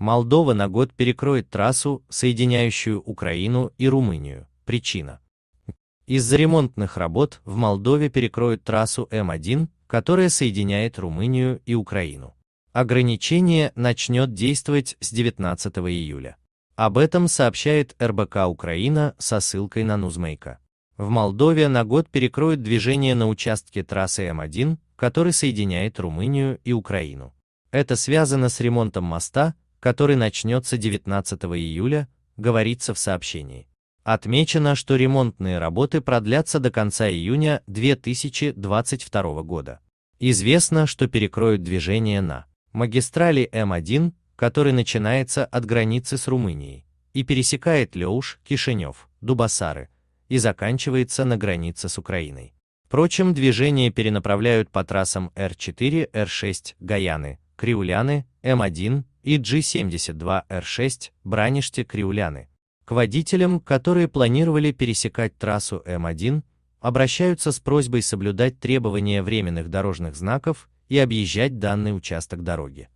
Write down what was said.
Молдова на год перекроет трассу, соединяющую Украину и Румынию. Причина. Из-за ремонтных работ в Молдове перекроют трассу М1, которая соединяет Румынию и Украину. Ограничение начнет действовать с 19 июля. Об этом сообщает РБК Украина со ссылкой на Нузмейка. В Молдове на год перекроют движение на участке трассы М1, который соединяет Румынию и Украину. Это связано с ремонтом моста, который начнется 19 июля, говорится в сообщении. Отмечено, что ремонтные работы продлятся до конца июня 2022 года. Известно, что перекроют движение на магистрали М1, который начинается от границы с Румынией и пересекает Леуш, Кишинев, Дубасары и заканчивается на границе с Украиной. Впрочем, движение перенаправляют по трассам Р4, Р6, Гаяны, Криуляны, М1, и G72R6 Браниште-Криуляны. К водителям, которые планировали пересекать трассу М1, обращаются с просьбой соблюдать требования временных дорожных знаков и объезжать данный участок дороги.